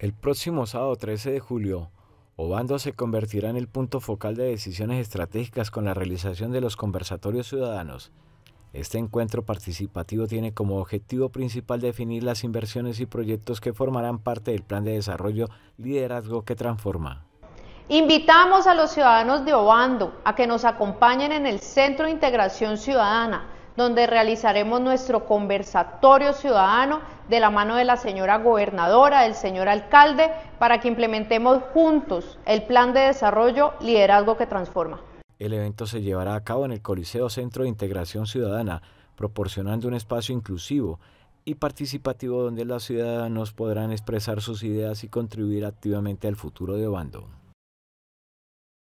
El próximo sábado 13 de julio, Obando se convertirá en el punto focal de decisiones estratégicas con la realización de los conversatorios ciudadanos. Este encuentro participativo tiene como objetivo principal definir las inversiones y proyectos que formarán parte del plan de desarrollo Liderazgo que Transforma. Invitamos a los ciudadanos de Obando a que nos acompañen en el Centro de Integración Ciudadana donde realizaremos nuestro conversatorio ciudadano de la mano de la señora gobernadora, del señor alcalde, para que implementemos juntos el plan de desarrollo Liderazgo que Transforma. El evento se llevará a cabo en el Coliseo Centro de Integración Ciudadana, proporcionando un espacio inclusivo y participativo donde los ciudadanos podrán expresar sus ideas y contribuir activamente al futuro de Obando.